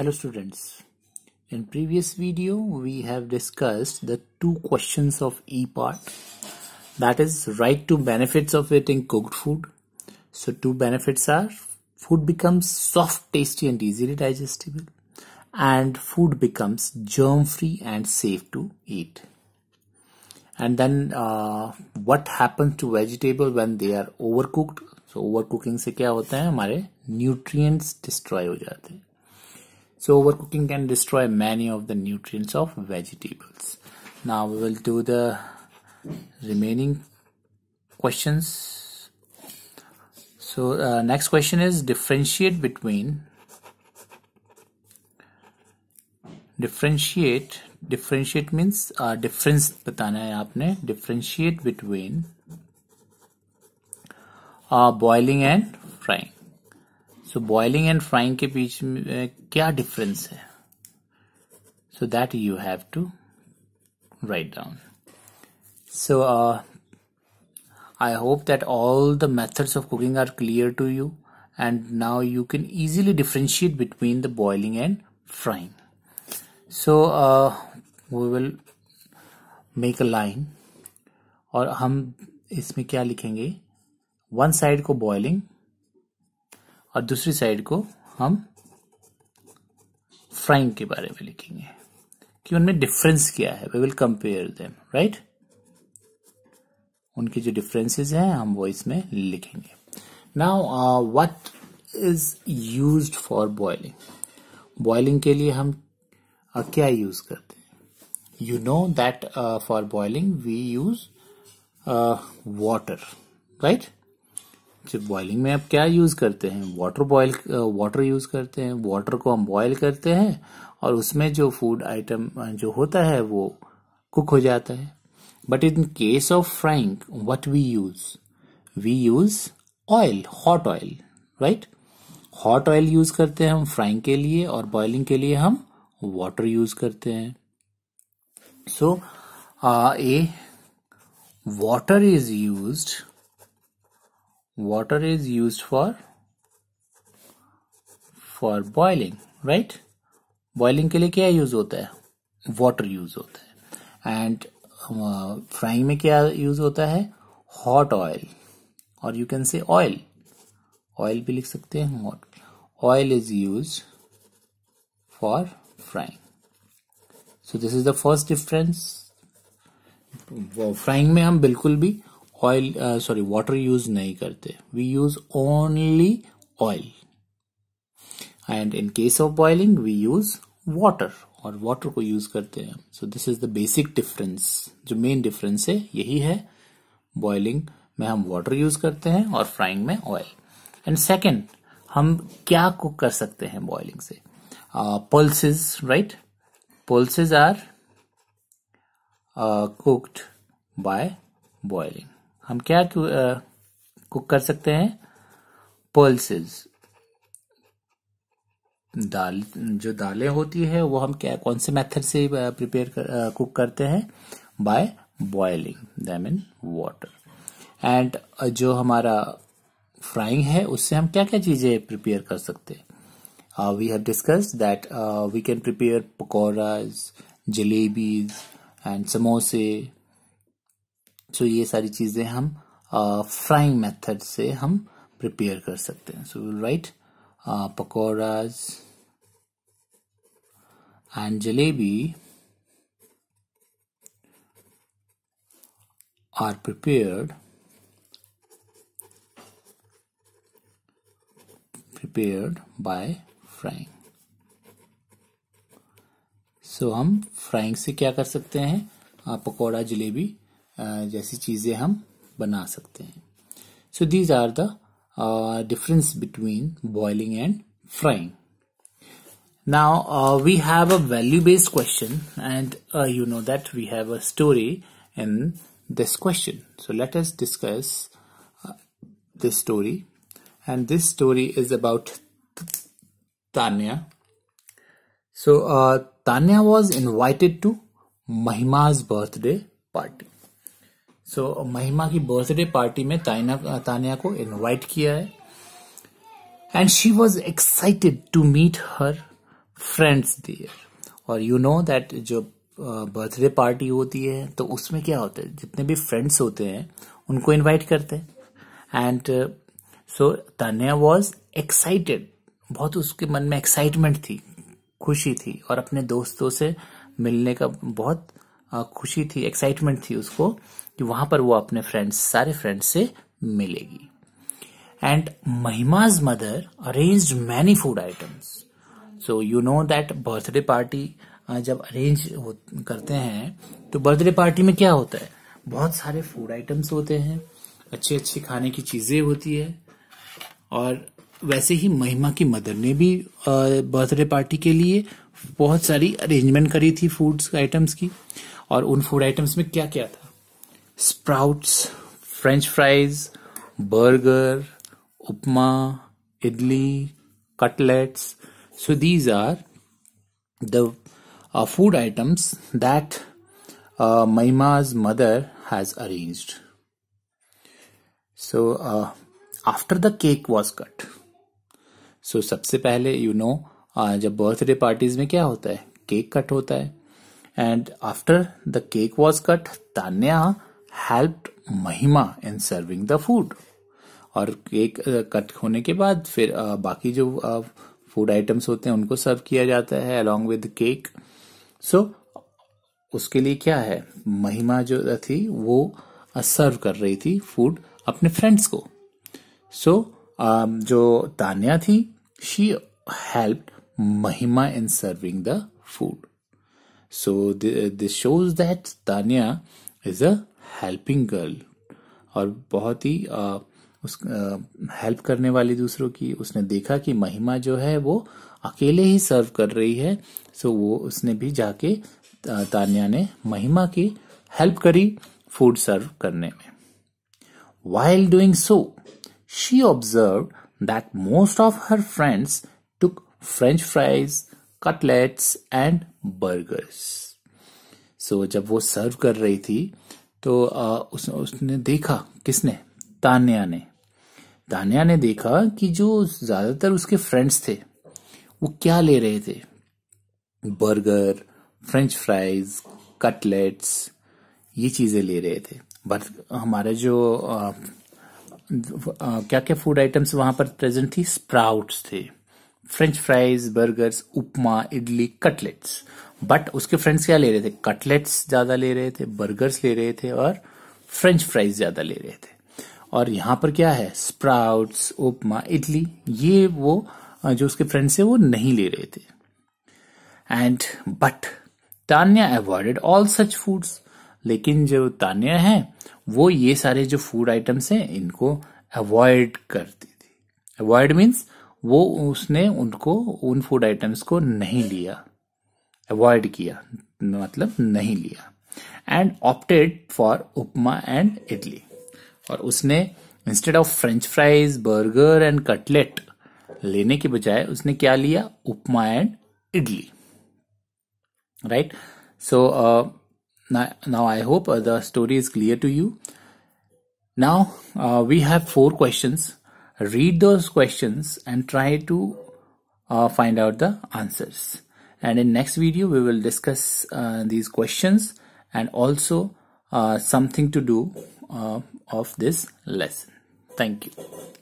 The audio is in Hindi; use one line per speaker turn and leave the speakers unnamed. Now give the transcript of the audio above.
Hello students. In previous video we have discussed the two questions of E part that is right to benefits of eating cooked food. So two benefits are food becomes soft, tasty and easily digestible and food becomes germ free and safe to eat. And then uh, what happens to vegetable when they are overcooked? So overcooking se kya होता है हमारे nutrients destroy ho jate हैं so overcooking can destroy many of the nutrients of vegetables. Now we will do the remaining questions. So uh, next question is differentiate between differentiate differentiate means uh, difference बताना है आपने differentiate between uh, boiling and frying so boiling and frying के बीच में क्या डिफरेंस है so that you have to write down so I hope that all the methods of cooking are clear to you and now you can easily differentiate between the boiling and frying so we will make a line और हम इसमें क्या लिखेंगे वन साइड को बॉइलिंग और दूसरी साइड को हम फ्राइंग के बारे में लिखेंगे कि उनमें डिफरेंस क्या है we will compare them right उनके जो डिफरेंसेस हैं हम वो इसमें लिखेंगे now what is used for boiling boiling के लिए हम uh, क्या यूज करते हैं you know that for boiling we use water right boiling में आप क्या यूज़ करते हैं वाटर बॉयल वाटर यूज़ करते हैं वाटर को हम बॉयल करते हैं और उसमें जो फूड आइटम जो होता है वो कुक हो जाता है but in case of frying what we use we use oil hot oil right hot oil use करते हैं हम फ्राइंग के लिए और बॉइलिंग के लिए हम वाटर यूज़ करते हैं so a water is use water is use for for boiling right boiling के लिए क्या यूज होता है वाटर यूज होता है एंड फ्राइंग uh, में क्या यूज होता है हॉट ऑयल और you can say oil oil भी लिख सकते हैं hot oil is use for frying so this is the first difference frying में हम बिल्कुल भी ऑयल सॉरी वाटर यूज नहीं करते we use only oil and in case of boiling we use water और वाटर को यूज करते हैं so this is the basic difference जो मेन डिफरेंस है यही है बॉइलिंग में हम वाटर यूज करते हैं और फ्राइंग में ऑयल एंड सेकेंड हम क्या कुक कर सकते हैं बॉइलिंग से pulses right pulses are cooked by boiling हम क्या तो, कुक कर सकते हैं पल्सेस दाल जो दालें होती है वो हम क्या कौन से मेथड से प्रिपेयर कर, कुक करते हैं by boiling them in water and जो हमारा फ्राइंग है उससे हम क्या क्या चीजें प्रिपेयर कर सकते हैं we have discuss that we can prepare pakoras jalebis and समोसे सो तो ये सारी चीजें हम फ्राइंग uh, मेथड से हम प्रिपेयर कर सकते हैं so will write pakoras and jalebi are prepare prepare by frying so हम फ्राइंग से क्या कर सकते हैं पकौड़ा जलेबी जैसी चीज़ें हम बना सकते हैं so these are the difference between boiling and frying now we have a value based question and you know that we have a story in this question so let us discuss this story and this story is about Tanya so Tanya was invited to Mahima's birthday party so so, Mahima की बर्थडे पार्टी में ताइना तानिया को इनवाइट किया है and she was excited to meet her friends there और यू नो दैट जो बर्थडे uh, पार्टी होती है तो उसमें क्या होता है जितने भी फ्रेंड्स होते हैं उनको इनवाइट करते हैं and so Tania was excited बहुत उसके मन में एक्साइटमेंट थी खुशी थी और अपने दोस्तों से मिलने का बहुत खुशी थी एक्साइटमेंट थी उसको कि वहां पर वो अपने फ्रेंड्स सारे फ्रेंड्स से मिलेगी and Mahima's mother arrange many food items so you know that birthday party जब अरेंज करते हैं तो बर्थडे पार्टी में क्या होता है बहुत सारे फूड आइटम्स होते हैं अच्छे अच्छे खाने की चीजें होती है और वैसे ही महिमा की मदर ने भी बर्थडे पार्टी के लिए बहुत सारी अरेंजमेंट करी थी फूड्स आइटम्स की और उन फूड आइटम्स में क्या क्या था sprouts French fries burger upma idli cutlets so these are the food items that Mahima's mother has arranged so after the cake was cut so सबसे पहले यू नो हाँ, जब बर्थडे पार्टीज में क्या होता है केक कट होता है and after the cake was cut Tanya help Mahima in serving the food और केक कट uh, होने के बाद फिर uh, बाकी जो फूड uh, आइटम्स होते हैं उनको सर्व किया जाता है अलोंग विद केक सो उसके लिए क्या है महिमा जो थी वो सर्व कर रही थी फूड अपने फ्रेंड्स को सो so, um, जो तान्या थी she help mahima in serving the food. So th this shows that Tanya is a helping girl और बहुत ही आ, उस हेल्प करने वाली दूसरों की उसने देखा कि महिमा जो है वो अकेले ही सर्व कर रही है सो वो उसने भी जाके तानिया ने महिमा की हेल्प करी फूड सर्व करने में while doing so she observe that most of her friends French fries cutlets and burgers so जब वो सर्व कर रही थी तो आ, उस, उसने देखा किसने तान्या ने तान्या ने देखा कि जो ज्यादातर उसके फ्रेंड्स थे वो क्या ले रहे थे बर्गर फ्रेंच फ्राइज कटलेट्स ये चीज़ें ले रहे थे बट हमारे जो आ, आ, क्या क्या फूड आइटम्स वहां पर प्रेजेंट थी स्प्राउट्स थे French fries burgers upma idli cutlets but उसके फ्रेंड्स क्या ले रहे थे कटलेट्स ज्यादा ले रहे थे बर्गर्स ले रहे थे और फ्रेंच फ्राइज ज्यादा ले रहे थे और यहां पर क्या है स्प्राउट्स उपमा इडली ये वो जो उसके फ्रेंड्स है वो नहीं ले रहे थे and but Tanya avoided all such foods लेकिन जो तान्या है वो ये सारे जो फूड आइटम्स हैं इनको अवॉइड करती थी अवॉइड मीन्स वो उसने उनको उन फूड आइटम्स को नहीं लिया अवॉइड किया मतलब नहीं लिया and opted for upma and idli और उसने instead of French fries burger and cutlet लेने के बजाय उसने क्या लिया upma and idli right so now I hope the story is clear to you now we have four questions read those questions and try to uh, find out the answers and in next video we will discuss uh, these questions and also uh, something to do uh, of this lesson thank you